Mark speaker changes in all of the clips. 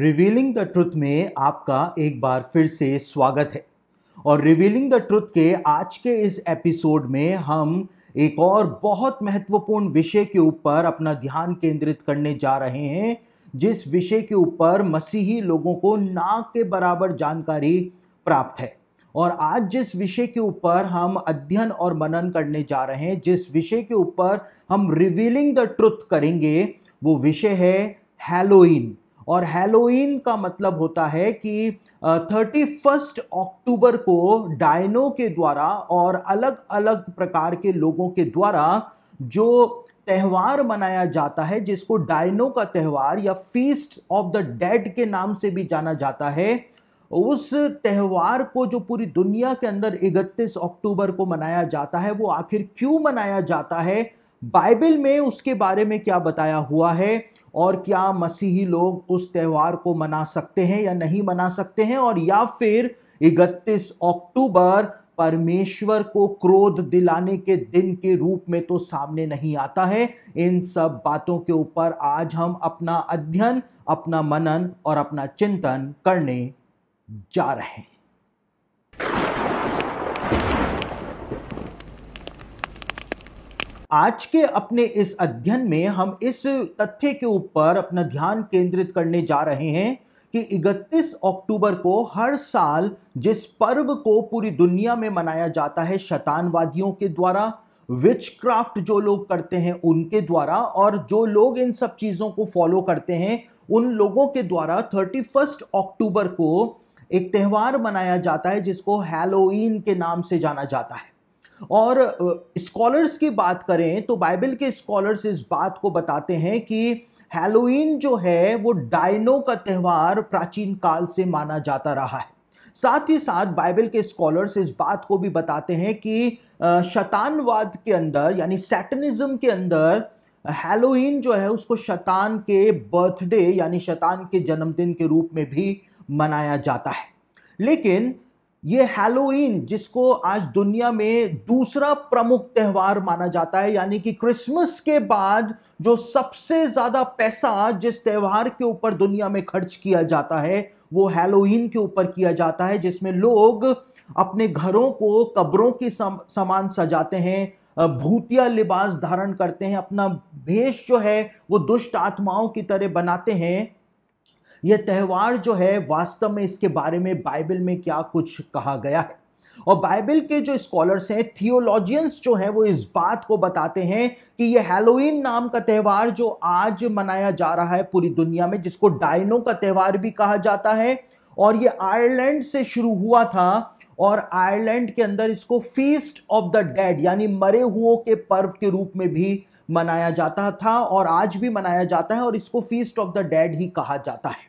Speaker 1: revealing the truth में आपका एक बार फिर से स्वागत है और रिवीलिंग द ट्रुथ के आज के इस एपिसोड में हम एक और बहुत महत्वपूर्ण विषय के ऊपर अपना ध्यान केंद्रित करने जा रहे हैं जिस विषय के ऊपर मसीही लोगों को ना के बराबर जानकारी प्राप्त है और आज जिस विषय के ऊपर हम अध्ययन और मनन करने जा रहे हैं जिस विषय के ऊपर हम रिवीलिंग द ट्रुथ करेंगे वो विषय है हेलोइन और हेलोइन का मतलब होता है कि थर्टी फर्स्ट अक्टूबर को डायनो के द्वारा और अलग अलग प्रकार के लोगों के द्वारा जो त्यौहार मनाया जाता है जिसको डायनो का त्यौहार या फीस्ट ऑफ द डेड के नाम से भी जाना जाता है उस त्यौहार को जो पूरी दुनिया के अंदर 31 अक्टूबर को मनाया जाता है वो आखिर क्यों मनाया जाता है बाइबल में उसके बारे में क्या बताया हुआ है और क्या मसीही लोग उस त्यौहार को मना सकते हैं या नहीं मना सकते हैं और या फिर 31 अक्टूबर परमेश्वर को क्रोध दिलाने के दिन के रूप में तो सामने नहीं आता है इन सब बातों के ऊपर आज हम अपना अध्ययन अपना मनन और अपना चिंतन करने जा रहे हैं आज के अपने इस अध्ययन में हम इस तथ्य के ऊपर अपना ध्यान केंद्रित करने जा रहे हैं कि 31 अक्टूबर को हर साल जिस पर्व को पूरी दुनिया में मनाया जाता है शतानवादियों के द्वारा विच क्राफ्ट जो लोग करते हैं उनके द्वारा और जो लोग इन सब चीज़ों को फॉलो करते हैं उन लोगों के द्वारा थर्टी फर्स्ट अक्टूबर को एक त्यौहार मनाया जाता है जिसको हेलोइन के नाम से जाना जाता है और स्कॉलर्स की बात करें तो बाइबल के स्कॉलर्स इस बात को बताते हैं कि हेलोइन जो है वो डायनो का त्यौहार प्राचीन काल से माना जाता रहा है साथ ही साथ बाइबल के स्कॉलर्स इस बात को भी बताते हैं कि शतानवाद के अंदर यानी सैटनिज्म के अंदर हेलोइन जो है उसको शतान के बर्थडे यानी शतान के जन्मदिन के रूप में भी मनाया जाता है लेकिन ये हैलोइन जिसको आज दुनिया में दूसरा प्रमुख त्यौहार माना जाता है यानी कि क्रिसमस के बाद जो सबसे ज़्यादा पैसा जिस त्यौहार के ऊपर दुनिया में खर्च किया जाता है वो हैलोइन के ऊपर किया जाता है जिसमें लोग अपने घरों को कब्रों के सम, समान सजाते हैं भूतिया लिबास धारण करते हैं अपना भेष जो है वो दुष्ट आत्माओं की तरह बनाते हैं यह त्यौहार जो है वास्तव में इसके बारे में बाइबल में क्या कुछ कहा गया है और बाइबल के जो स्कॉलर्स हैं थियोलॉजियंस जो हैं वो इस बात को बताते हैं कि ये हेलोइन नाम का त्यौहार जो आज मनाया जा रहा है पूरी दुनिया में जिसको डायनो का त्यौहार भी कहा जाता है और ये आयरलैंड से शुरू हुआ था और आयरलैंड के अंदर इसको फीस्ट ऑफ द डेड यानी मरे हुओं के पर्व के रूप में भी मनाया जाता था और आज भी मनाया जाता है और इसको फीस्ट ऑफ द डेड ही कहा जाता है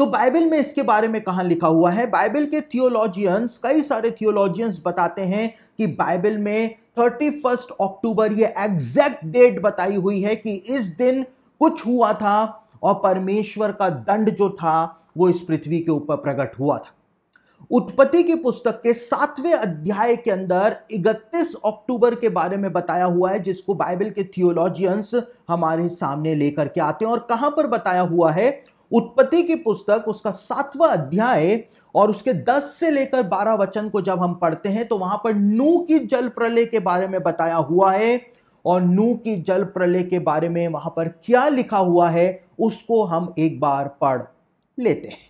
Speaker 1: तो बाइबल में इसके बारे में कहा लिखा हुआ है बाइबल के थियोलॉजियंस कई सारे थियोलॉजियंस बताते हैं कि बाइबल में थर्टी फर्स्ट अक्टूबर ये एग्जैक्ट डेट बताई हुई है कि इस दिन कुछ हुआ था और परमेश्वर का दंड जो था वो इस पृथ्वी के ऊपर प्रकट हुआ था उत्पत्ति की पुस्तक के सातवें अध्याय के अंदर 31 अक्टूबर के बारे में बताया हुआ है जिसको बाइबल के थियोलॉजियंस हमारे सामने लेकर के आते हैं और कहां पर बताया हुआ है उत्पत्ति की पुस्तक उसका सातवां अध्याय और उसके दस से लेकर बारह वचन को जब हम पढ़ते हैं तो वहां पर नू की जल प्रलय के बारे में बताया हुआ है और नू की जल प्रलय के बारे में वहां पर क्या लिखा हुआ है उसको हम एक बार पढ़ लेते हैं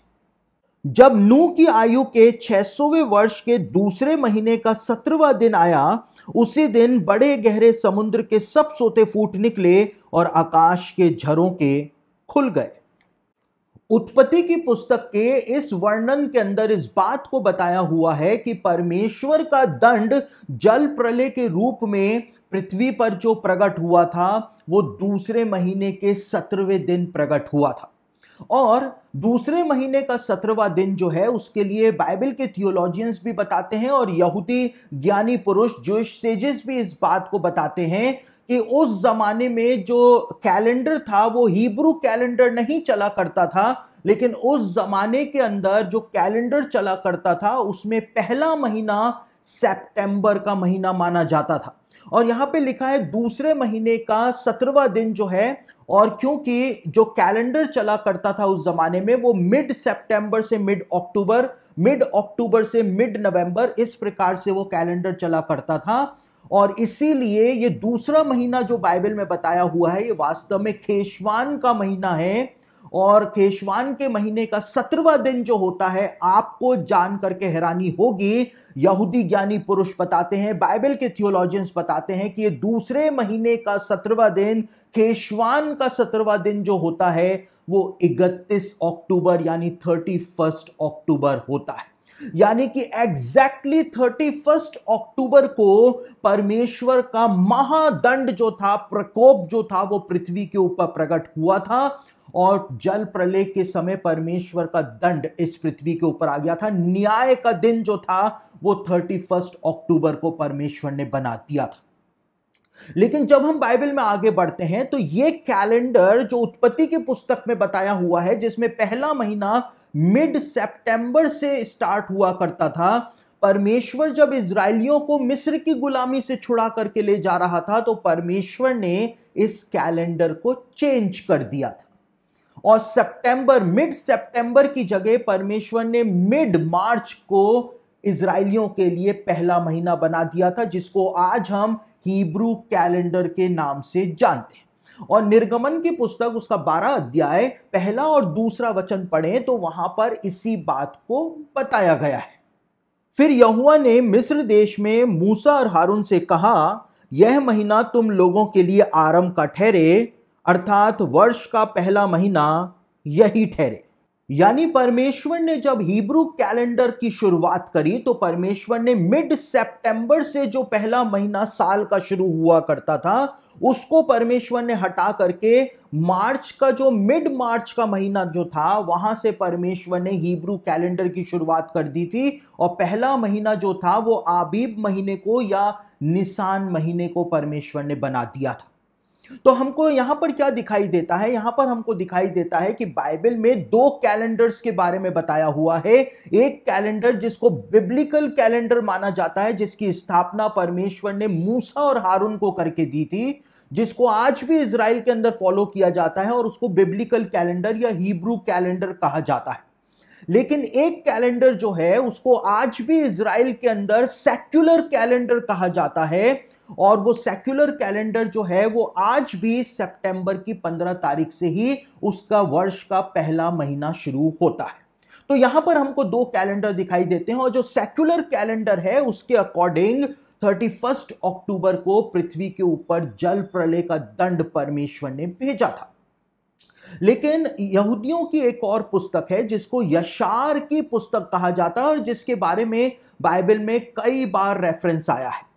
Speaker 1: जब नू की आयु के 600वें वर्ष के दूसरे महीने का सत्रहवा दिन आया उसी दिन बड़े गहरे समुद्र के सब सोते फूट निकले और आकाश के झरों के खुल गए उत्पत्ति की पुस्तक के इस वर्णन के अंदर इस बात को बताया हुआ है कि परमेश्वर का दंड जल प्रलय के रूप में पृथ्वी पर जो प्रकट हुआ था वो दूसरे महीने के सत्रहवें दिन प्रकट हुआ था और दूसरे महीने का सत्रवा दिन जो है उसके लिए बाइबल के थियोलॉजियंस भी बताते हैं और यहूदी ज्ञानी पुरुष जोश सेजेस भी इस बात को बताते हैं कि उस जमाने में जो कैलेंडर था वो हिब्रू कैलेंडर नहीं चला करता था लेकिन उस जमाने के अंदर जो कैलेंडर चला करता था उसमें पहला महीना सितंबर का महीना माना जाता था और यहां पे लिखा है दूसरे महीने का सत्रवा दिन जो है और क्योंकि जो कैलेंडर चला करता था उस जमाने में वो मिड सितंबर से मिड अक्टूबर मिड अक्टूबर से मिड नवंबर इस प्रकार से वो कैलेंडर चला करता था और इसीलिए ये दूसरा महीना जो बाइबल में बताया हुआ है ये वास्तव में केशवान का महीना है और केशवान के महीने का सत्रवा दिन जो होता है आपको जान करके हैरानी होगी यहूदी ज्ञानी पुरुष बताते हैं बाइबल के थियोलॉजियंस बताते हैं कि ये दूसरे महीने का सत्रवा दिन केशवान का सत्रवा दिन जो होता है वो इकतीस अक्टूबर यानी थर्टी फर्स्ट अक्टूबर होता है यानी कि एग्जैक्टली थर्टी फर्स्ट अक्टूबर को परमेश्वर का महादंड जो था प्रकोप जो था वो पृथ्वी के ऊपर प्रकट हुआ था और जल प्रलय के समय परमेश्वर का दंड इस पृथ्वी के ऊपर आ गया था न्याय का दिन जो था वो थर्टी फर्स्ट अक्टूबर को परमेश्वर ने बना दिया था लेकिन जब हम बाइबल में आगे बढ़ते हैं तो ये कैलेंडर जो उत्पत्ति की पुस्तक में बताया हुआ है जिसमें पहला महीना मिड सितंबर से स्टार्ट हुआ करता था परमेश्वर जब इसराइलियों को मिस्र की गुलामी से छुड़ा करके ले जा रहा था तो परमेश्वर ने इस कैलेंडर को चेंज कर दिया था और सितंबर मिड सितंबर की जगह परमेश्वर ने मिड मार्च को इसराइलियों के लिए पहला महीना बना दिया था जिसको आज हम हीब्रू कैलेंडर के नाम से जानते हैं और निर्गमन की पुस्तक उसका बारह अध्याय पहला और दूसरा वचन पढ़े तो वहां पर इसी बात को बताया गया है फिर यहुआ ने मिस्र देश में मूसा और हारून से कहा यह महीना तुम लोगों के लिए आरंभ का ठहरे अर्थात वर्ष का पहला महीना यही ठहरे यानी परमेश्वर ने जब हिब्रू कैलेंडर की शुरुआत करी तो परमेश्वर ने मिड सितंबर से जो पहला महीना साल का शुरू हुआ करता था उसको परमेश्वर ने हटा करके मार्च का जो मिड मार्च का महीना जो था वहां से परमेश्वर ने हिब्रू कैलेंडर की शुरुआत कर दी थी और पहला महीना जो था वो आबीब महीने को या निशान महीने को परमेश्वर ने बना दिया था तो हमको यहां पर क्या दिखाई देता है यहां पर हमको दिखाई देता है कि बाइबल में दो कैलेंडर्स के बारे में बताया हुआ है एक कैलेंडर जिसको बिब्लिकल कैलेंडर माना जाता है जिसकी स्थापना परमेश्वर ने मूसा और हारून को करके दी थी जिसको आज भी इसराइल के अंदर फॉलो किया जाता है और उसको बिब्लिकल कैलेंडर या हिब्रू कैलेंडर कहा जाता है लेकिन एक कैलेंडर जो है उसको आज भी इसराइल के अंदर सेक्युलर कैलेंडर कहा जाता है और वो सेक्युलर कैलेंडर जो है वो आज भी सितंबर की 15 तारीख से ही उसका वर्ष का पहला महीना शुरू होता है तो यहां पर हमको दो कैलेंडर दिखाई देते हैं और जो सेक्युलर कैलेंडर है उसके अकॉर्डिंग 31 अक्टूबर को पृथ्वी के ऊपर जल प्रलय का दंड परमेश्वर ने भेजा था लेकिन यहूदियों की एक और पुस्तक है जिसको यशार की पुस्तक कहा जाता है और जिसके बारे में बाइबल में कई बार रेफरेंस आया है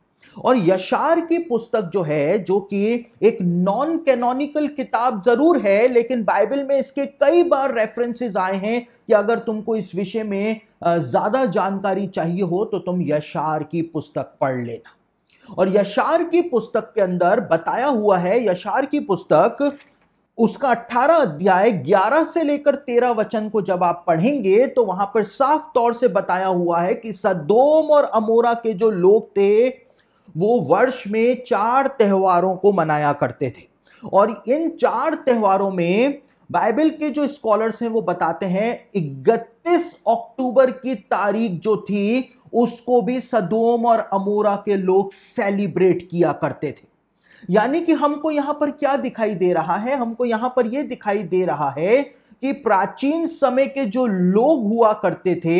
Speaker 1: और यशार की पुस्तक जो है जो कि एक नॉन कैनोनिकल किताब जरूर है लेकिन बाइबल में इसके कई बार रेफरेंसेस आए हैं कि अगर तुमको इस विषय में ज्यादा जानकारी चाहिए हो तो तुम यशार की पुस्तक पढ़ लेना और यशार की पुस्तक के अंदर बताया हुआ है यशार की पुस्तक उसका अट्ठारह अध्याय ग्यारह से लेकर तेरह वचन को जब आप पढ़ेंगे तो वहां पर साफ तौर से बताया हुआ है कि सदोम और अमोरा के जो लोग थे वो वर्ष में चार त्योहारों को मनाया करते थे और इन चार त्योहारों में बाइबल के जो स्कॉलर्स हैं वो बताते हैं 31 अक्टूबर की तारीख जो थी उसको भी सदोम और अमोरा के लोग सेलिब्रेट किया करते थे यानी कि हमको यहां पर क्या दिखाई दे रहा है हमको यहां पर यह दिखाई दे रहा है कि प्राचीन समय के जो लोग हुआ करते थे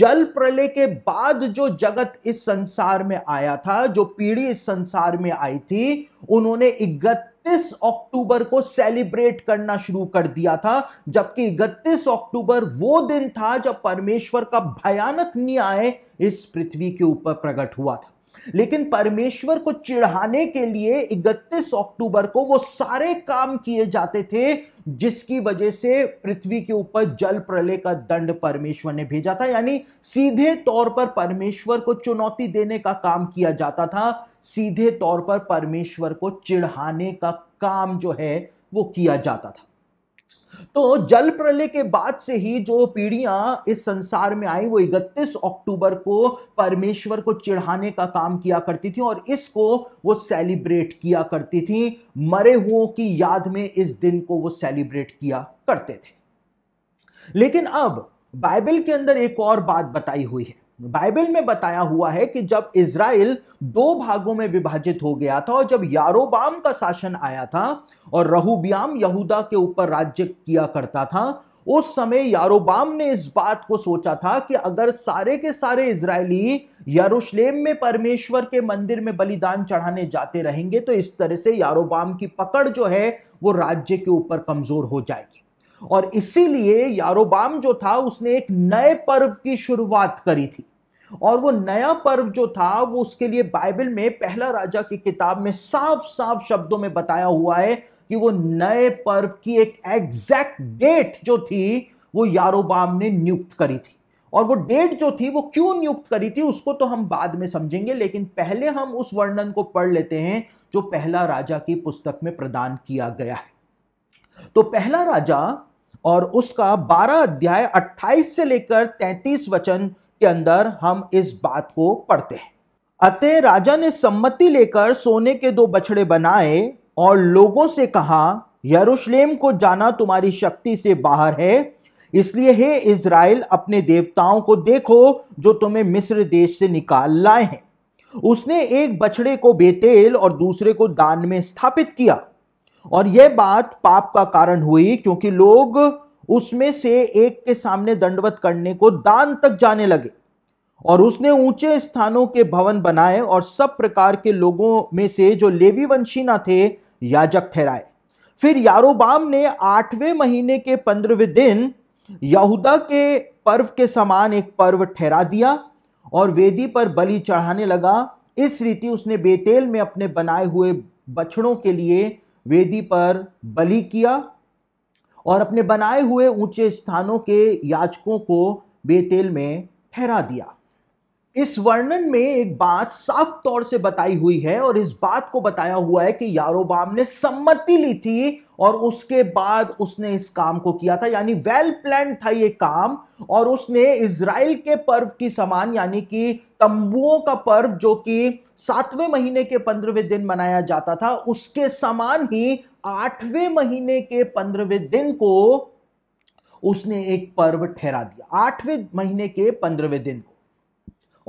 Speaker 1: जल प्रलय के बाद जो जगत इस संसार में आया था जो पीढ़ी इस संसार में आई थी उन्होंने इकतीस अक्टूबर को सेलिब्रेट करना शुरू कर दिया था जबकि इकतीस अक्टूबर वो दिन था जब परमेश्वर का भयानक न्याय इस पृथ्वी के ऊपर प्रकट हुआ था लेकिन परमेश्वर को चिढ़ाने के लिए 31 अक्टूबर को वो सारे काम किए जाते थे जिसकी वजह से पृथ्वी के ऊपर जल प्रलय का दंड परमेश्वर ने भेजा था यानी सीधे तौर पर परमेश्वर को चुनौती देने का काम किया जाता था सीधे तौर पर परमेश्वर को चिढ़ाने का काम जो है वो किया जाता था तो जल प्रलय के बाद से ही जो पीढ़ियां इस संसार में आई वो 31 अक्टूबर को परमेश्वर को चिढ़ाने का काम किया करती थी और इसको वो सेलिब्रेट किया करती थी मरे हुओं की याद में इस दिन को वो सेलिब्रेट किया करते थे लेकिन अब बाइबल के अंदर एक और बात बताई हुई है बाइबल में बताया हुआ है कि जब इसराइल दो भागों में विभाजित हो गया था और जब यारोबाम का शासन आया था और रहुबियाम यहूदा के ऊपर राज्य किया करता था उस समय यारोबाम ने इस बात को सोचा था कि अगर सारे के सारे इसराइली यरूशलेम में परमेश्वर के मंदिर में बलिदान चढ़ाने जाते रहेंगे तो इस तरह से यारोबाम की पकड़ जो है वो राज्य के ऊपर कमजोर हो जाएगी और इसीलिए यारोबाम जो था उसने एक नए पर्व की शुरुआत करी थी और वो नया पर्व जो था वो उसके लिए बाइबल में पहला राजा की किताब में साफ साफ शब्दों में बताया हुआ है कि वो नए पर्व की एक एग्जैक्ट डेट जो थी वो यारोबाम ने नियुक्त करी थी और वो डेट जो थी वो क्यों नियुक्त करी थी उसको तो हम बाद में समझेंगे लेकिन पहले हम उस वर्णन को पढ़ लेते हैं जो पहला राजा की पुस्तक में प्रदान किया गया है तो पहला राजा और उसका 12 अध्याय 28 से लेकर 33 वचन के अंदर हम इस बात को पढ़ते हैं अतः राजा ने सम्मति लेकर सोने के दो बछड़े बनाए और लोगों से कहा यरूशलेम को जाना तुम्हारी शक्ति से बाहर है इसलिए हे इज़राइल अपने देवताओं को देखो जो तुम्हें मिस्र देश से निकाल लाए हैं उसने एक बछड़े को बेतेल और दूसरे को दान में स्थापित किया और यह बात पाप का कारण हुई क्योंकि लोग उसमें से एक के सामने दंडवत करने को दान तक जाने लगे और उसने ऊंचे स्थानों के भवन बनाए और सब प्रकार के लोगों में से जो लेवी वंशी ना थे याजक ठहराए फिर यारोबाम ने आठवें महीने के पंद्रहवें दिन यहूदा के पर्व के समान एक पर्व ठहरा दिया और वेदी पर बलि चढ़ाने लगा इस रीति उसने बेतेल में अपने बनाए हुए बछड़ों के लिए वेदी पर बलि किया और अपने बनाए हुए ऊंचे स्थानों के याचकों को बेतेल में ठहरा दिया इस वर्णन में एक बात साफ तौर से बताई हुई है और इस बात को बताया हुआ है कि यारोबाम ने सम्मति ली थी और उसके बाद उसने इस काम को किया था यानी वेल प्लान था ये काम और उसने इसराइल के पर्व की समान यानी कि तंबुओं का पर्व जो कि सातवें महीने के पंद्रहवें दिन मनाया जाता था उसके समान ही आठवें महीने के पंद्रहवें दिन को उसने एक पर्व ठहरा दिया आठवें महीने के पंद्रहवें दिन को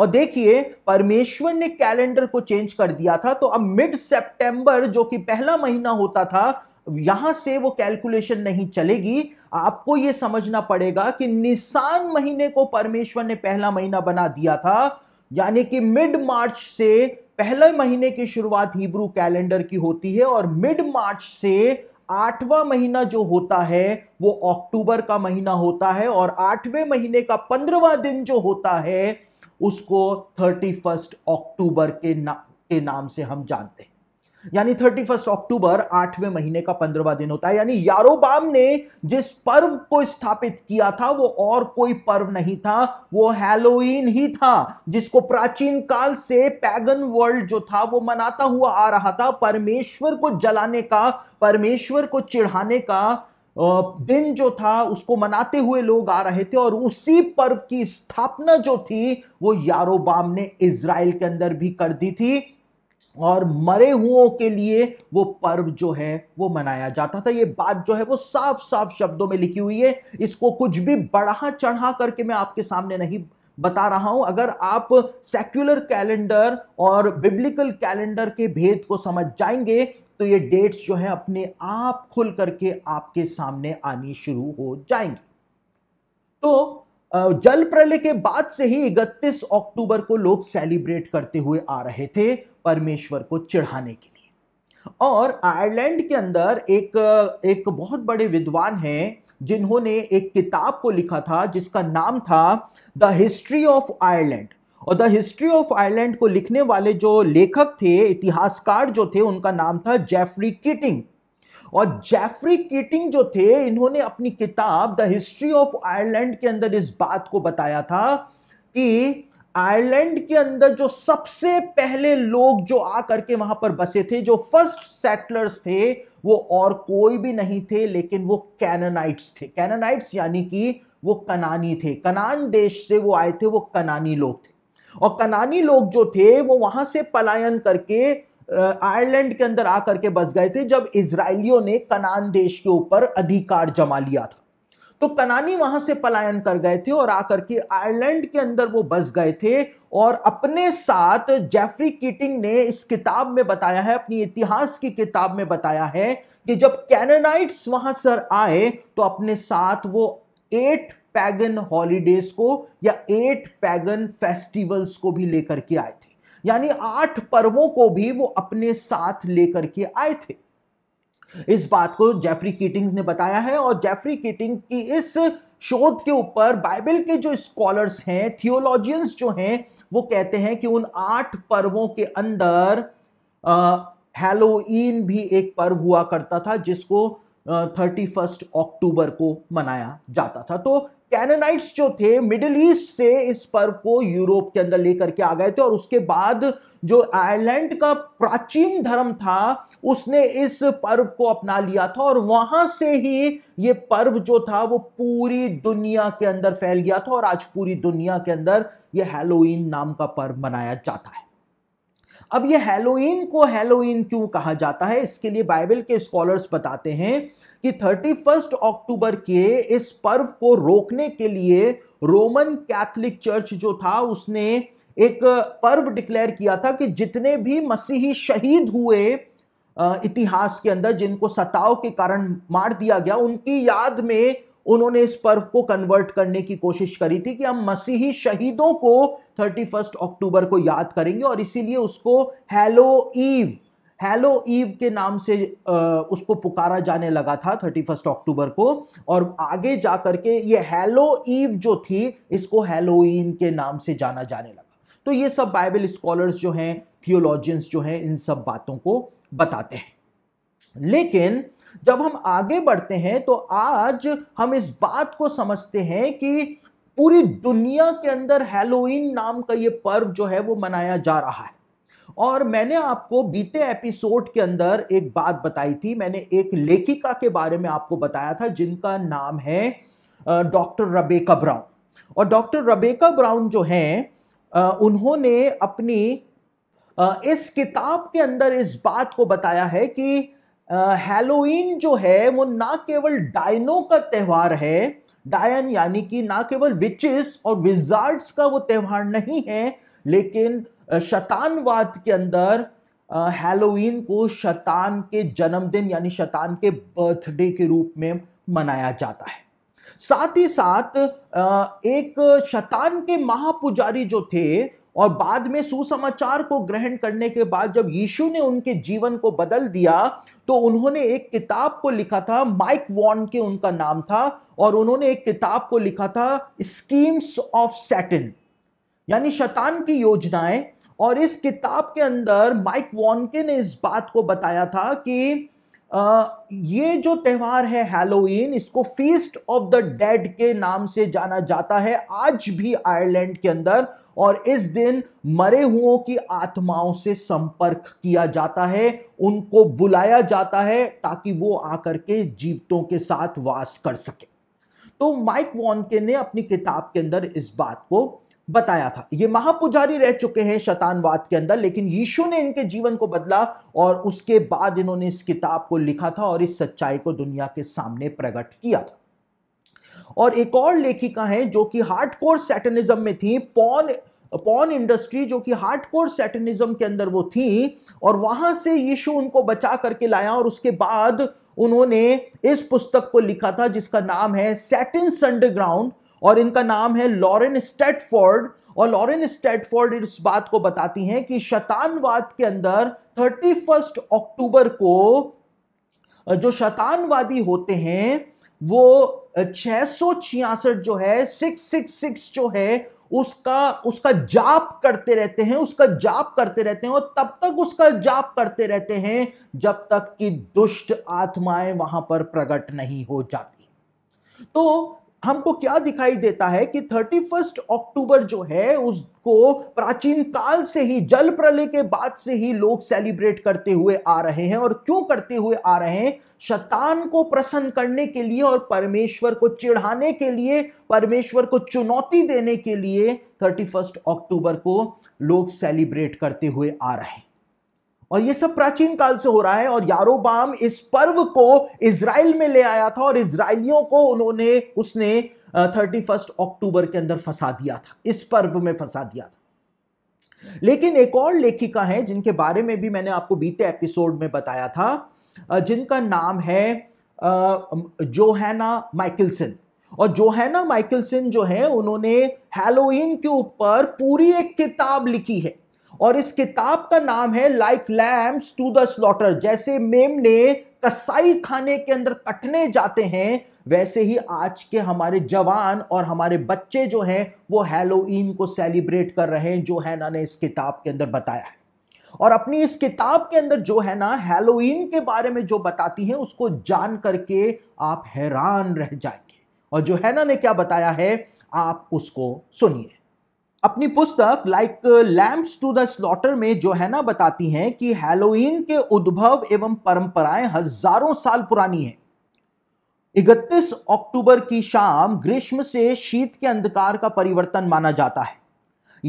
Speaker 1: और देखिए परमेश्वर ने कैलेंडर को चेंज कर दिया था तो अब मिड सितंबर जो कि पहला महीना होता था यहां से वो कैलकुलेशन नहीं चलेगी आपको ये समझना पड़ेगा कि निशान महीने को परमेश्वर ने पहला महीना बना दिया था यानी कि मिड मार्च से पहले महीने की शुरुआत हिब्रू कैलेंडर की होती है और मिड मार्च से आठवां महीना जो होता है वो अक्टूबर का महीना होता है और आठवें महीने का पंद्रवा दिन जो होता है उसको थर्टी फर्स्ट अक्टूबर के ना के नाम से हम जानते हैं यानी थर्टी फर्स्ट अक्टूबर आठवें महीने का पंद्रवा दिन होता है यानी यारोबाम ने जिस पर्व को स्थापित किया था वो और कोई पर्व नहीं था वो हैलोइन ही था जिसको प्राचीन काल से पैगन वर्ल्ड जो था वो मनाता हुआ आ रहा था परमेश्वर को जलाने का परमेश्वर को चिढ़ाने का दिन जो था उसको मनाते हुए लोग आ रहे थे और उसी पर्व की स्थापना जो थी वो यारोबाम ने इज़राइल के अंदर भी कर दी थी और मरे हुओं के लिए वो पर्व जो है वो मनाया जाता था ये बात जो है वो साफ साफ शब्दों में लिखी हुई है इसको कुछ भी बढ़ा चढ़ा करके मैं आपके सामने नहीं बता रहा हूं अगर आप सेक्युलर कैलेंडर और बिब्लिकल कैलेंडर के भेद को समझ जाएंगे तो ये डेट्स जो हैं अपने आप खुल करके आपके सामने आनी शुरू हो जाएंगी तो जल प्रलय के बाद से ही 31 अक्टूबर को लोग सेलिब्रेट करते हुए आ रहे थे परमेश्वर को चढ़ाने के लिए और आयरलैंड के अंदर एक एक बहुत बड़े विद्वान हैं जिन्होंने एक किताब को लिखा था जिसका नाम था द हिस्ट्री ऑफ आयरलैंड और द हिस्ट्री ऑफ आयरलैंड को लिखने वाले जो लेखक थे इतिहासकार जो थे उनका नाम था जेफरी किटिंग और जेफरी किटिंग जो थे इन्होंने अपनी किताब द हिस्ट्री ऑफ आयरलैंड के अंदर इस बात को बताया था कि आयरलैंड के अंदर जो सबसे पहले लोग जो आ करके वहां पर बसे थे जो फर्स्ट सेटलर्स थे वो और कोई भी नहीं थे लेकिन वो कैननाइट्स थे कैननाइट्स यानी कि वो कनानी थे कनान देश से वो आए थे वो कनानी लोग थे और कनानी लोग जो थे वो वहां से पलायन करके आयरलैंड के अंदर आकर के बस गए थे जब इसराइलियों ने कनान देश के ऊपर अधिकार जमा लिया था तो कनानी वहां से पलायन कर गए थे और आकर के आयरलैंड के अंदर वो बस गए थे और अपने साथ जेफरी कीटिंग ने इस किताब में बताया है अपनी इतिहास की किताब में बताया है कि जब कैनेनाइट्स वहां सर आए तो अपने साथ वो एट पैगन हॉलीडेज को या एट पैगन फेस्टिवल्स को भी लेकर के आए थे यानी आठ पर्वों को भी वो अपने साथ लेकर के आए थे इस बात को जेफरी कीटिंग्स ने बताया है और जेफरी कीटिंग की इस शोध के ऊपर बाइबल के जो स्कॉलर्स हैं थियोलॉजियंस जो हैं वो कहते हैं कि उन आठ पर्वों के अंदर हेलोइन भी एक पर्व हुआ करता था जिसको थर्टी फर्स्ट अक्टूबर को मनाया जाता था तो कैननाइट्स जो थे मिडिल ईस्ट से इस पर्व को यूरोप के अंदर लेकर के आ गए थे और उसके बाद जो आयरलैंड का प्राचीन धर्म था उसने इस पर्व को अपना लिया था और वहां से ही ये पर्व जो था वो पूरी दुनिया के अंदर फैल गया था और आज पूरी दुनिया के अंदर ये हेलोइन नाम का पर्व मनाया जाता है अब ये हेलोइन को हेलोइन क्यों कहा जाता है इसके लिए बाइबल के स्कॉलर्स बताते हैं कि 31 अक्टूबर के इस पर्व को रोकने के लिए रोमन कैथलिक चर्च जो था उसने एक पर्व डिक्लेयर किया था कि जितने भी मसीही शहीद हुए इतिहास के अंदर जिनको सताव के कारण मार दिया गया उनकी याद में उन्होंने इस पर्व को कन्वर्ट करने की कोशिश करी थी कि हम मसीही शहीदों को 31 अक्टूबर को याद करेंगे और इसीलिए उसको हैलो ईव हैलो ईव के नाम से उसको पुकारा जाने लगा था 31 अक्टूबर को और आगे जा करके ये हैलो ईव जो थी इसको हैलोइन के नाम से जाना जाने लगा तो ये सब बाइबल स्कॉलर्स जो हैं थियोलॉजियंस जो हैं इन सब बातों को बताते हैं लेकिन जब हम आगे बढ़ते हैं तो आज हम इस बात को समझते हैं कि पूरी दुनिया के अंदर हेलोइन नाम का ये पर्व जो है वो मनाया जा रहा है और मैंने आपको बीते एपिसोड के अंदर एक बात बताई थी मैंने एक लेखिका के बारे में आपको बताया था जिनका नाम है डॉक्टर रबेका ब्राउन और डॉक्टर रबेका ब्राउन जो हैं उन्होंने अपनी इस किताब के अंदर इस बात को बताया है कि हेलोइन जो है वो ना केवल डायनो का त्यौहार है डायन यानी कि ना केवल विचेस और विजार्ड्स का वो त्यौहार नहीं है लेकिन शतानवाद के अंदर हेलोइन को शतान के जन्मदिन यानी शतान के बर्थडे के रूप में मनाया जाता है साथ ही साथ एक शतान के महापुजारी जो थे और बाद में सुसमाचार को ग्रहण करने के बाद जब यीशु ने उनके जीवन को बदल दिया तो उन्होंने एक किताब को लिखा था माइक वॉन के उनका नाम था और उन्होंने एक किताब को लिखा था स्कीम्स ऑफ सैटन यानी शतान की योजनाएं और इस किताब के अंदर माइक वॉनके ने इस बात को बताया था कि ये जो त्यौहार है हैलोइन इसको फीस्ट ऑफ द डेड के नाम से जाना जाता है आज भी आयरलैंड के अंदर और इस दिन मरे हुओं की आत्माओं से संपर्क किया जाता है उनको बुलाया जाता है ताकि वो आकर के जीवतों के साथ वास कर सके तो माइक वॉनके ने अपनी किताब के अंदर इस बात को बताया था ये महापुजारी रह चुके हैं शतानवाद के अंदर लेकिन यीशु ने इनके जीवन को बदला और उसके बाद इन्होंने इस किताब को लिखा था और इस सच्चाई को दुनिया के सामने प्रकट किया था और एक और लेखिका है जो कि हार्डकोर सैटनिज्म में थी पॉन पॉन इंडस्ट्री जो कि हार्डकोर सैटनिज्म के अंदर वो थी और वहां से यीशु उनको बचा करके लाया और उसके बाद उन्होंने इस पुस्तक को लिखा था जिसका नाम है सेटिन अंडरग्राउंड और इनका नाम है लॉरेन स्टेटफोर्ड और लॉरेन स्टेटफोर्ड इस बात को बताती हैं कि शतानवाद के अंदर थर्टी फर्स्ट अक्टूबर को जो शतानवादी होते हैं वो छह जो है सिक्स सिक्स सिक्स जो है उसका उसका जाप करते रहते हैं उसका जाप करते रहते हैं और तब तक उसका जाप करते रहते हैं जब तक कि दुष्ट आत्माएं वहां पर प्रकट नहीं हो जाती तो हमको क्या दिखाई देता है कि 31 अक्टूबर जो है उसको प्राचीन काल से ही जल प्रलय के बाद से ही लोग सेलिब्रेट करते हुए आ रहे हैं और क्यों करते हुए आ रहे हैं शतान को प्रसन्न करने के लिए और परमेश्वर को चिढ़ाने के लिए परमेश्वर को चुनौती देने के लिए 31 अक्टूबर को लोग सेलिब्रेट करते हुए आ रहे हैं और ये सब प्राचीन काल से हो रहा है और यारोबाम इस पर्व को इसराइल में ले आया था और इसराइलियों को उन्होंने उसने थर्टी फर्स्ट अक्टूबर के अंदर फंसा दिया था इस पर्व में फंसा दिया था लेकिन एक और लेखिका है जिनके बारे में भी मैंने आपको बीते एपिसोड में बताया था जिनका नाम है जोहैना माइकलसन और जोहैना माइकलसन जो है उन्होंने हेलोइन के ऊपर पूरी एक किताब लिखी है और इस किताब का नाम है like lambs to the slaughter जैसे मेमने कसाई खाने के अंदर कटने जाते हैं वैसे ही आज के हमारे जवान और हमारे बच्चे जो हैं वो हेलोइन को सेलिब्रेट कर रहे हैं जो है ना ने इस किताब के अंदर बताया है और अपनी इस किताब के अंदर जो है ना हेलोइन के बारे में जो बताती है उसको जान करके आप हैरान रह जाएंगे और जो है ना ने क्या बताया है आप उसको सुनिए अपनी पुस्तक like lambs to the slaughter में जो है ना बताती हैं कि हेलोइन के उद्भव एवं परंपराएं हजारों साल पुरानी हैं 31 अक्टूबर की शाम ग्रीष्म से शीत के अंधकार का परिवर्तन माना जाता है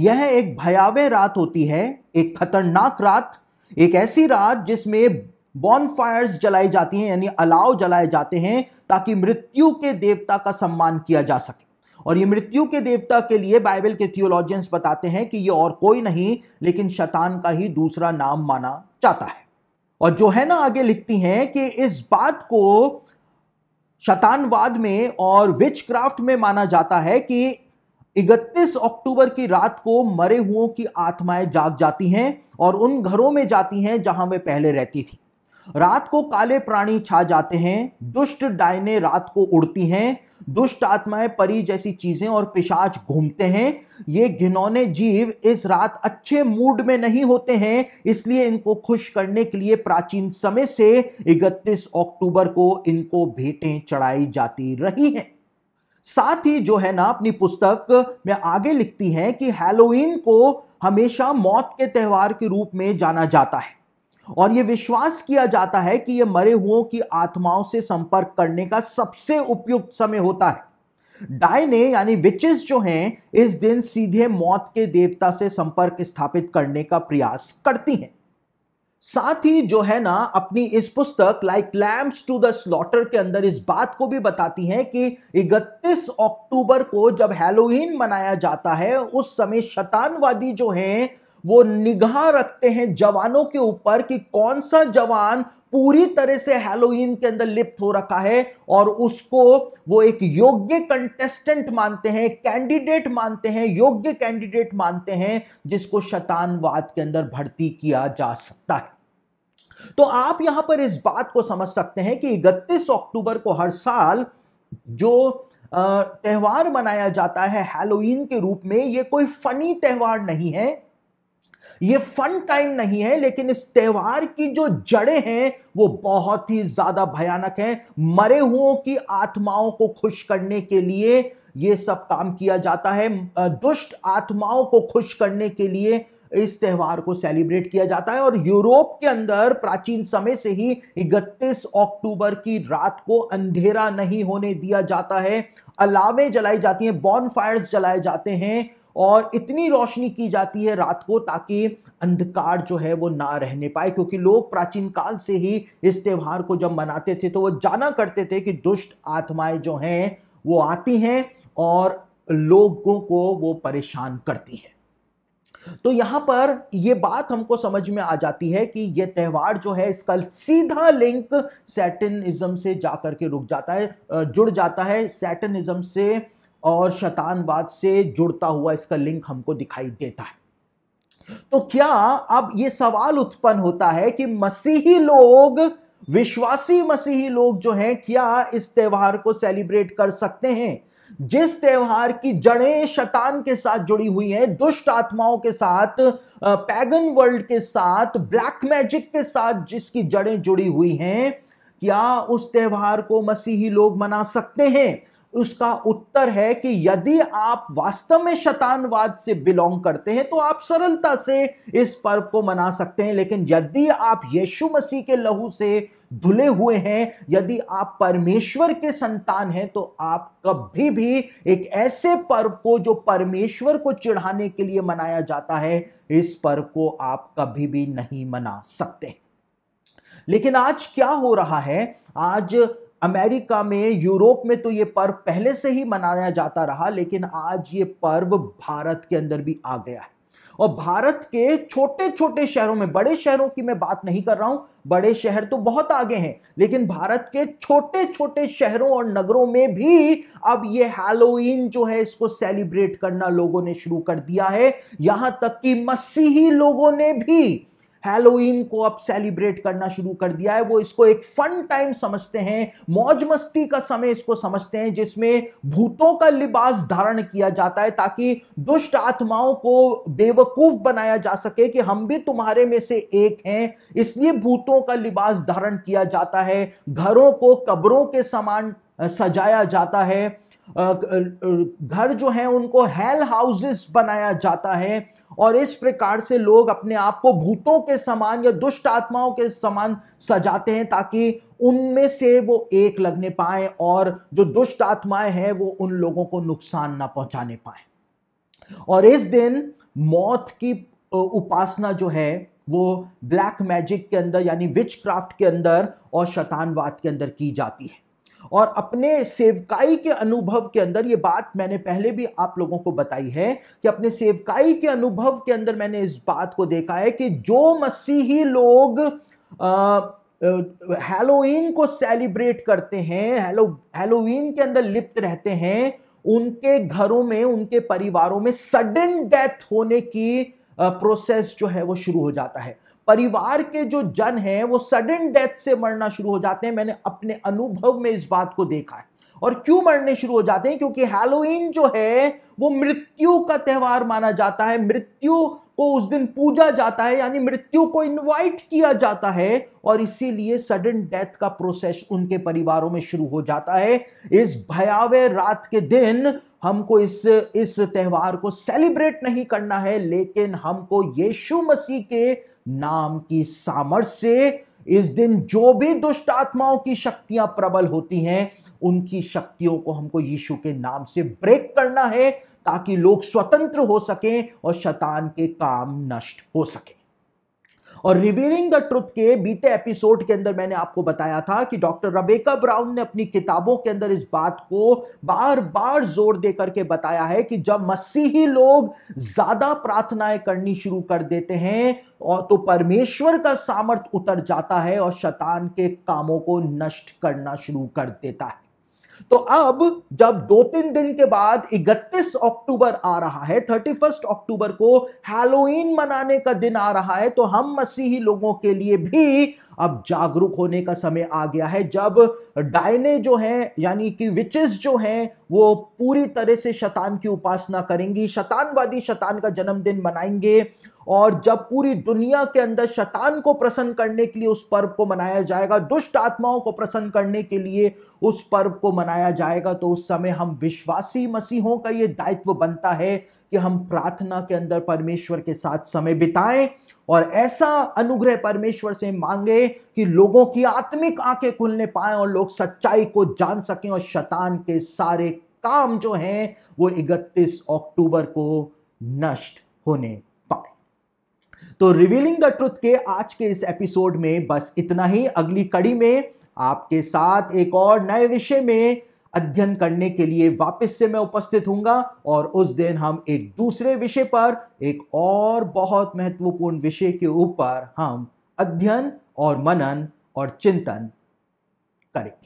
Speaker 1: यह एक भयावह रात होती है एक खतरनाक रात एक ऐसी रात जिसमें बॉनफायर्स जलाई जाती हैं यानी अलाव जलाए जाते हैं ताकि मृत्यु के देवता का सम्मान किया जा सके और ये मृत्यु के देवता के लिए बाइबल के थियोलॉजियंस बताते हैं कि ये और कोई नहीं लेकिन शतान का ही दूसरा नाम माना जाता है और जो है ना आगे लिखती हैं कि इस बात को शतानवाद में और विच क्राफ्ट में माना जाता है कि 31 अक्टूबर की रात को मरे हुओं की आत्माएं जाग जाती हैं और उन घरों में जाती हैं जहां वे पहले रहती थी रात को काले प्राणी छा जाते हैं दुष्ट डायने रात को उड़ती हैं दुष्ट आत्माएं परी जैसी चीजें और पिशाच घूमते हैं ये घिनौने जीव इस रात अच्छे मूड में नहीं होते हैं इसलिए इनको खुश करने के लिए प्राचीन समय से 31 अक्टूबर को इनको भेंटें चढ़ाई जाती रही हैं साथ ही जो है ना अपनी पुस्तक में आगे लिखती हैं कि हैलोवीन को हमेशा मौत के त्यौहार के रूप में जाना जाता है और यह विश्वास किया जाता है कि यह मरे हुओं की आत्माओं से संपर्क करने का सबसे उपयुक्त समय होता है डायने यानी विचेस जो हैं इस दिन सीधे मौत के देवता से संपर्क स्थापित करने का प्रयास करती हैं साथ ही जो है ना अपनी इस पुस्तक like lambs to the slaughter के अंदर इस बात को भी बताती हैं कि 31 अक्टूबर को जब हैलोइन मनाया जाता है उस समय शतानवादी जो हैं वो निगाह रखते हैं जवानों के ऊपर कि कौन सा जवान पूरी तरह से हेलोइन के अंदर लिप्त हो रखा है और उसको वो एक योग्य कंटेस्टेंट मानते हैं कैंडिडेट मानते हैं योग्य कैंडिडेट मानते हैं जिसको शतानवाद के अंदर भर्ती किया जा सकता है तो आप यहां पर इस बात को समझ सकते हैं कि 31 अक्टूबर को हर साल जो त्यौहार मनाया जाता है हेलोइन के रूप में ये कोई फनी त्यौहार नहीं है ये फन टाइम नहीं है लेकिन इस त्यौहार की जो जड़ें हैं वो बहुत ही ज्यादा भयानक हैं मरे हुओं की आत्माओं को खुश करने के लिए ये सब काम किया जाता है दुष्ट आत्माओं को खुश करने के लिए इस त्यौहार को सेलिब्रेट किया जाता है और यूरोप के अंदर प्राचीन समय से ही 31 अक्टूबर की रात को अंधेरा नहीं होने दिया जाता है अलावे जलाई जाती हैं बॉन फायर्स जलाए जाते हैं और इतनी रोशनी की जाती है रात को ताकि अंधकार जो है वो ना रहने पाए क्योंकि लोग प्राचीन काल से ही इस त्यौहार को जब मनाते थे तो वो जाना करते थे कि दुष्ट आत्माएं जो हैं वो आती हैं और लोगों को वो परेशान करती हैं तो यहां पर यह बात हमको समझ में आ जाती है कि यह त्यौहार जो है इसका सीधा लिंक सैटनिज्म से जाकर के रुक जाता है जुड़ जाता है सैटनिज्म से और शतानवाद से जुड़ता हुआ इसका लिंक हमको दिखाई देता है तो क्या अब यह सवाल उत्पन्न होता है कि मसीही लोग विश्वासी मसीही लोग जो हैं क्या इस त्यौहार को सेलिब्रेट कर सकते हैं जिस त्यौहार की जड़ें शतान के साथ जुड़ी हुई हैं दुष्ट आत्माओं के साथ पैगन वर्ल्ड के साथ ब्लैक मैजिक के साथ जिसकी जड़ें जुड़ी हुई हैं क्या उस त्यौहार को मसीही लोग मना सकते हैं उसका उत्तर है कि यदि आप वास्तव में शतानवाद से बिलोंग करते हैं तो आप सरलता से इस पर्व को मना सकते हैं लेकिन यदि आप यीशु मसीह के लहू से धुले हुए हैं यदि आप परमेश्वर के संतान हैं तो आप कभी भी एक ऐसे पर्व को जो परमेश्वर को चिढ़ाने के लिए मनाया जाता है इस पर्व को आप कभी भी नहीं मना सकते लेकिन आज क्या हो रहा है आज अमेरिका में यूरोप में तो ये पर्व पहले से ही मनाया जाता रहा लेकिन आज ये पर्व भारत के अंदर भी आ गया है और भारत के छोटे छोटे शहरों में बड़े शहरों की मैं बात नहीं कर रहा हूं बड़े शहर तो बहुत आगे हैं लेकिन भारत के छोटे छोटे शहरों और नगरों में भी अब ये हैलोइन जो है इसको सेलिब्रेट करना लोगों ने शुरू कर दिया है यहां तक कि मसीही लोगों ने भी हैलोइन को अब सेलिब्रेट करना शुरू कर दिया है वो इसको एक फन टाइम समझते हैं मौज मस्ती का समय इसको समझते हैं जिसमें भूतों का लिबास धारण किया जाता है ताकि दुष्ट आत्माओं को बेवकूफ बनाया जा सके कि हम भी तुम्हारे में से एक हैं इसलिए भूतों का लिबास धारण किया जाता है घरों को कब्रों के समान सजाया जाता है घर जो हैं उनको हेल हाउसेस बनाया जाता है और इस प्रकार से लोग अपने आप को भूतों के समान या दुष्ट आत्माओं के समान सजाते हैं ताकि उनमें से वो एक लगने पाए और जो दुष्ट आत्माएं हैं वो उन लोगों को नुकसान ना पहुंचाने पाए और इस दिन मौत की उपासना जो है वो ब्लैक मैजिक के अंदर यानी विच क्राफ्ट के अंदर और शतानवाद के अंदर की जाती है और अपने सेवकाई के अनुभव के अंदर ये बात मैंने पहले भी आप लोगों को बताई है कि अपने सेवकाई के अनुभव के अंदर मैंने इस बात को देखा है कि जो मसीही लोग हेलोइन को सेलिब्रेट करते हैं हेलो हेलोइन के अंदर लिप्त रहते हैं उनके घरों में उनके परिवारों में सडन डेथ होने की प्रोसेस जो है वो शुरू हो जाता है परिवार के जो जन हैं वो सडन डेथ से मरना शुरू हो जाते हैं मैंने अपने अनुभव में इस बात को देखा है और क्यों मरने शुरू हो जाते हैं क्योंकि हैलोइन जो है वो मृत्यु का त्यौहार माना जाता है मृत्यु को उस दिन पूजा जाता है यानी मृत्यु को इनवाइट किया जाता है और इसीलिए सडन डेथ का प्रोसेस उनके परिवारों में शुरू हो जाता है इस भयावह रात के दिन हमको इस इस त्यौहार को सेलिब्रेट नहीं करना है लेकिन हमको यीशु मसीह के नाम की सामर्थ से इस दिन जो भी दुष्ट आत्माओं की शक्तियां प्रबल होती हैं उनकी शक्तियों को हमको यीशु के नाम से ब्रेक करना है ताकि लोग स्वतंत्र हो सकें और शतान के काम नष्ट हो सके और रिवीलिंग द ट्रुथ के बीते एपिसोड के अंदर मैंने आपको बताया था कि डॉक्टर रबेका ब्राउन ने अपनी किताबों के अंदर इस बात को बार बार जोर दे करके बताया है कि जब मसीही लोग ज्यादा प्रार्थनाएं करनी शुरू कर देते हैं और तो परमेश्वर का सामर्थ उतर जाता है और शतान के कामों को नष्ट करना शुरू कर देता है तो अब जब दो तीन दिन के बाद 31 अक्टूबर आ रहा है 31 अक्टूबर को हेलोइन मनाने का दिन आ रहा है तो हम मसीही लोगों के लिए भी अब जागरूक होने का समय आ गया है जब डायने जो हैं यानी कि विचेस जो हैं वो पूरी तरह से शतान की उपासना करेंगी शतानवादी शतान का जन्मदिन मनाएंगे और जब पूरी दुनिया के अंदर शतान को प्रसन्न करने के लिए उस पर्व को मनाया जाएगा दुष्ट आत्माओं को प्रसन्न करने के लिए उस पर्व को मनाया जाएगा तो उस समय हम विश्वासी मसीहों का ये दायित्व बनता है कि हम प्रार्थना के अंदर परमेश्वर के साथ समय बिताएं और ऐसा अनुग्रह परमेश्वर से मांगे कि लोगों की आत्मिक आंखें खुलने पाए और लोग सच्चाई को जान सकें और शतान के सारे काम जो हैं वो 31 अक्टूबर को नष्ट होने तो रिवीलिंग द ट्रुथ के आज के इस एपिसोड में बस इतना ही अगली कड़ी में आपके साथ एक और नए विषय में अध्ययन करने के लिए वापस से मैं उपस्थित होऊंगा और उस दिन हम एक दूसरे विषय पर एक और बहुत महत्वपूर्ण विषय के ऊपर हम अध्ययन और मनन और चिंतन करें